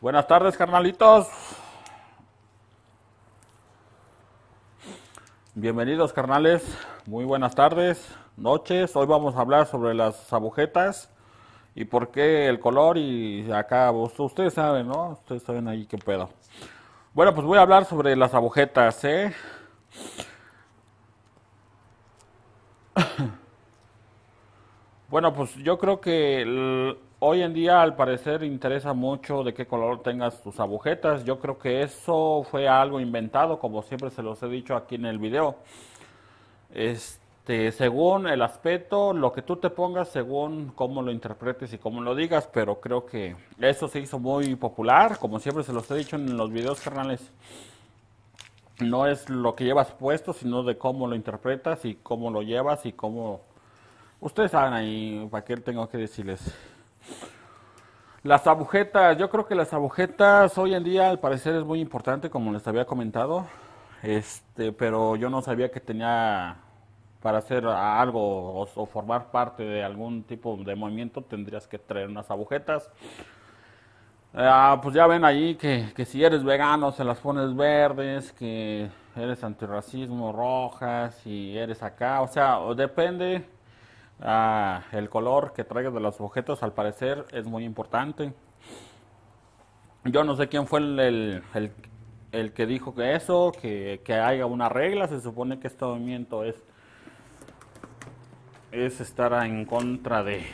Buenas tardes, carnalitos. Bienvenidos, carnales. Muy buenas tardes, noches. Hoy vamos a hablar sobre las abojetas y por qué el color y acá vos, pues, ustedes saben, ¿no? Ustedes saben ahí qué pedo. Bueno, pues voy a hablar sobre las abojetas. ¿eh? Bueno, pues yo creo que el, Hoy en día, al parecer, interesa mucho de qué color tengas tus agujetas. Yo creo que eso fue algo inventado, como siempre se los he dicho aquí en el video. Este, según el aspecto, lo que tú te pongas, según cómo lo interpretes y cómo lo digas, pero creo que eso se hizo muy popular, como siempre se los he dicho en los videos carnales. No es lo que llevas puesto, sino de cómo lo interpretas y cómo lo llevas y cómo... Ustedes saben ahí, ¿para tengo que decirles? Las agujetas, yo creo que las agujetas hoy en día al parecer es muy importante, como les había comentado, este, pero yo no sabía que tenía para hacer algo o, formar parte de algún tipo de movimiento tendrías que traer unas agujetas. Ah, pues ya ven ahí que, que, si eres vegano se las pones verdes, que eres antirracismo rojas, si eres acá, o sea, depende Ah, el color que traiga de los objetos al parecer es muy importante. Yo no sé quién fue el, que dijo que eso, que, que, haya una regla. Se supone que este movimiento es, es estar en contra de,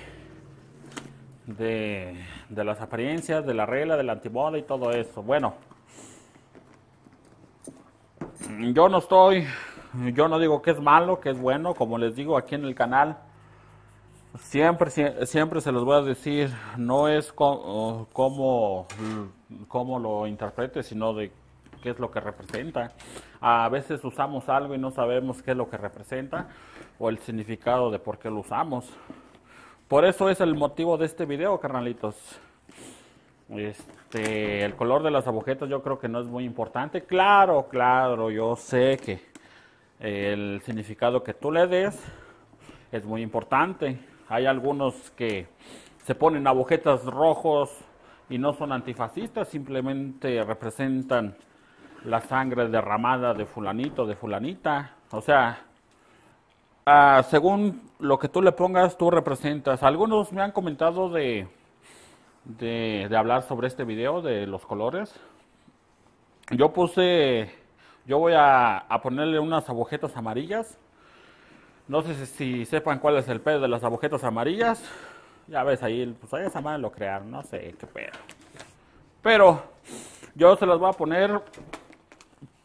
de, las apariencias, de la regla, del la antimoda y todo eso. Bueno, yo no estoy, yo no digo que es malo, que es bueno. Como les digo aquí en el canal Siempre, siempre, se los voy a decir, no es cómo, como lo interprete, sino de qué es lo que representa. A veces usamos algo y no sabemos qué es lo que representa o el significado de por qué lo usamos. Por eso es el motivo de este video, carnalitos. Este, el color de las agujetas yo creo que no es muy importante. Claro, claro, yo sé que el significado que tú le des es muy importante. Hay algunos que se ponen agujetas rojos y no son antifascistas, simplemente representan la sangre derramada de fulanito, de fulanita. O sea, ah, según lo que tú le pongas, tú representas. Algunos me han comentado de, hablar sobre este video de los colores. Yo puse, yo voy a, a ponerle unas agujetas amarillas no sé si sepan cuál es el pedo de las agujetas amarillas. Ya ves, ahí, pues ahí esa madre lo crearon, no sé qué pedo. Pero yo se las voy a poner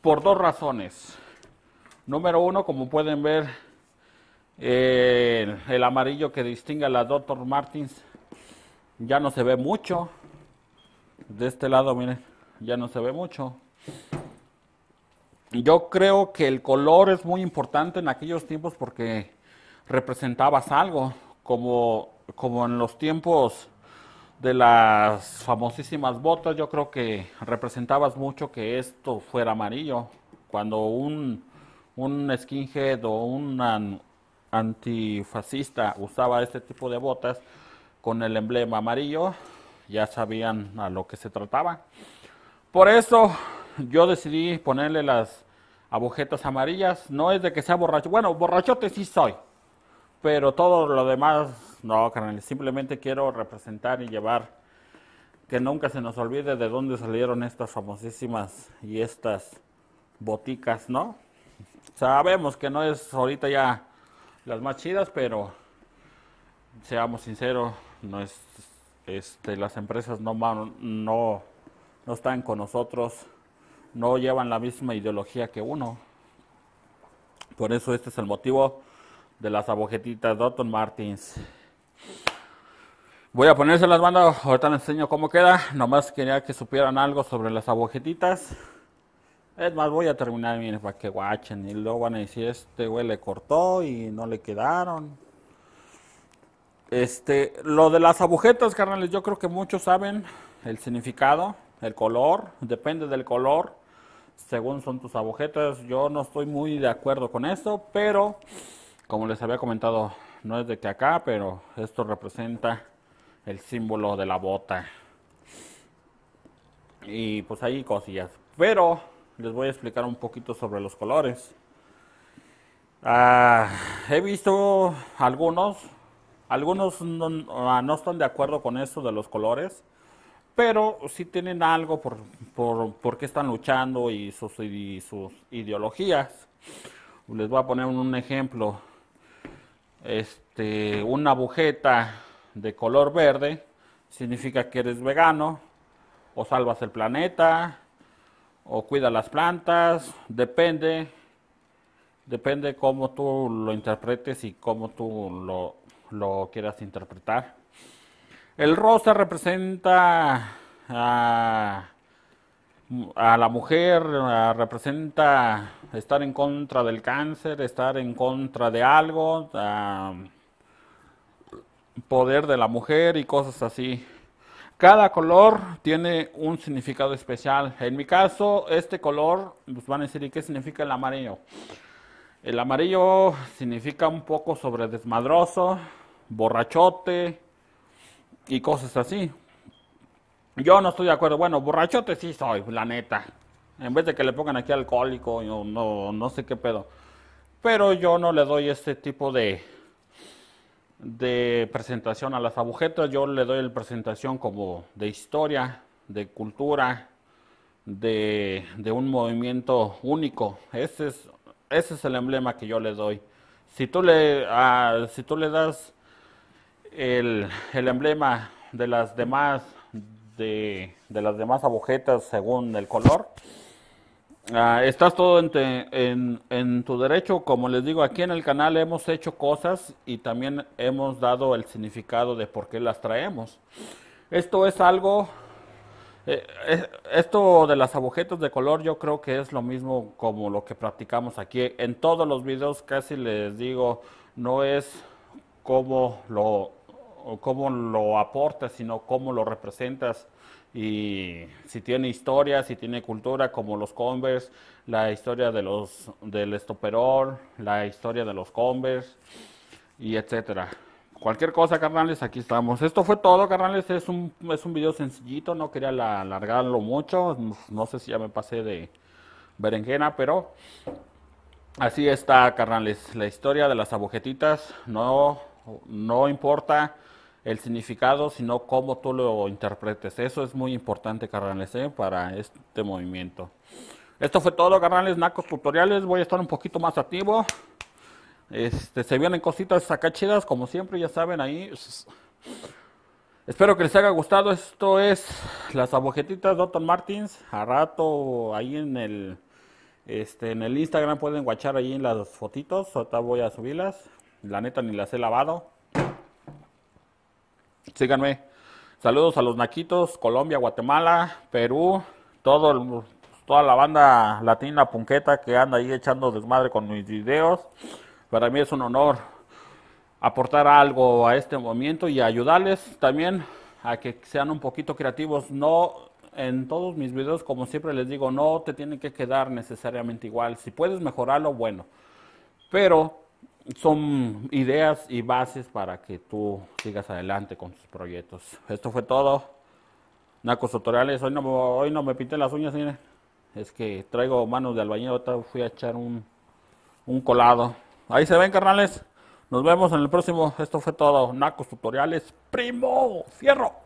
por dos razones. Número uno, como pueden ver, el, amarillo que distingue a la Dr. Martins ya no se ve mucho. De este lado, miren, ya no se ve mucho. Yo creo que el color es muy importante en aquellos tiempos porque representabas algo, como, como en los tiempos de las famosísimas botas, yo creo que representabas mucho que esto fuera amarillo. Cuando un, un skinhead o un antifascista usaba este tipo de botas con el emblema amarillo, ya sabían a lo que se trataba. Por eso yo decidí ponerle las agujetas amarillas. No es de que sea borracho. Bueno, borrachote sí soy. Pero todo lo demás, no, carnal. Simplemente quiero representar y llevar que nunca se nos olvide de dónde salieron estas famosísimas y estas boticas, ¿no? Sabemos que no es ahorita ya las más chidas, pero seamos sinceros, no es, este, las empresas no, no, no están con nosotros no llevan la misma ideología que uno. Por eso este es el motivo de las abojetitas de Martins. Voy a ponerse las bandas, ahorita les enseño cómo queda. Nomás quería que supieran algo sobre las abojetitas. Es más, voy a terminar, miren, para que guachen. Y luego van a decir, este güey le cortó y no le quedaron. Este, lo de las agujetas, carnales, yo creo que muchos saben el significado el color, depende del color, según son tus agujetas. Yo no estoy muy de acuerdo con esto, pero como les había comentado, no es de que acá, pero esto representa el símbolo de la bota. Y pues ahí cosillas. Pero les voy a explicar un poquito sobre los colores. Ah, he visto algunos, algunos no, ah, no están de acuerdo con eso de los colores pero si tienen algo por, qué están luchando y sus, ideologías. Les voy a poner un ejemplo. Este, una bujeta de color verde significa que eres vegano, o salvas el planeta, o cuidas las plantas, depende, depende cómo tú lo interpretes y cómo tú lo, lo quieras interpretar. El rosa representa a, la mujer, ah, representa estar en contra del cáncer, estar en contra de algo, ah, poder de la mujer y cosas así. Cada color tiene un significado especial. En mi caso, este color, pues van a decir, ¿y qué significa el amarillo? El amarillo significa un poco sobre desmadroso, borrachote, y cosas así. Yo no estoy de acuerdo. Bueno, borrachote sí soy, la neta. En vez de que le pongan aquí alcohólico, yo no, no sé qué pedo. Pero yo no le doy este tipo de, de presentación a las agujetas. Yo le doy la presentación como de historia, de cultura, de, un movimiento único. Ese es, ese es el emblema que yo le doy. Si tú le, ah, si tú le das el, emblema de las demás de, las demás agujetas según el color. Ah, estás todo en, tu derecho, como les digo, aquí en el canal hemos hecho cosas y también hemos dado el significado de por qué las traemos. Esto es algo, eh, eh, esto de las agujetas de color yo creo que es lo mismo como lo que practicamos aquí. En todos los videos casi les digo, no es como lo, cómo lo aportas, sino cómo lo representas. Y si tiene historia, si tiene cultura, como los Converse, la historia de los, del estoperol, la historia de los Converse, y etcétera. Cualquier cosa, carnales, aquí estamos. Esto fue todo, carnales. Es un, es un video sencillito, no quería alargarlo mucho. No sé si ya me pasé de berenjena, pero así está, carnales. La historia de las abojetitas. no, no importa el significado, sino cómo tú lo interpretes. Eso es muy importante, carnales, ¿eh? para este movimiento. Esto fue todo, carnales, nacos tutoriales. Voy a estar un poquito más activo. Este, se vienen cositas acá como siempre, ya saben, ahí. Espero que les haya gustado. Esto es las abojetitas de Otton Martins. A rato, ahí en el, este, en el Instagram pueden guachar ahí en las fotitos. Ahorita voy a subirlas. La neta ni las he lavado. Síganme. Saludos a los naquitos, Colombia, Guatemala, Perú, todo toda la banda latina punqueta que anda ahí echando desmadre con mis videos. Para mí es un honor aportar algo a este movimiento y ayudarles también a que sean un poquito creativos. No en todos mis videos, como siempre les digo, no te tienen que quedar necesariamente igual. Si puedes mejorarlo, bueno. Pero son ideas y bases para que tú sigas adelante con tus proyectos. Esto fue todo. Nacos tutoriales. Hoy no, hoy no me pinté las uñas, miren. Es que traigo manos de albañil. Ahorita fui a echar un, un colado. Ahí se ven, carnales. Nos vemos en el próximo. Esto fue todo. Nacos tutoriales. Primo. Cierro.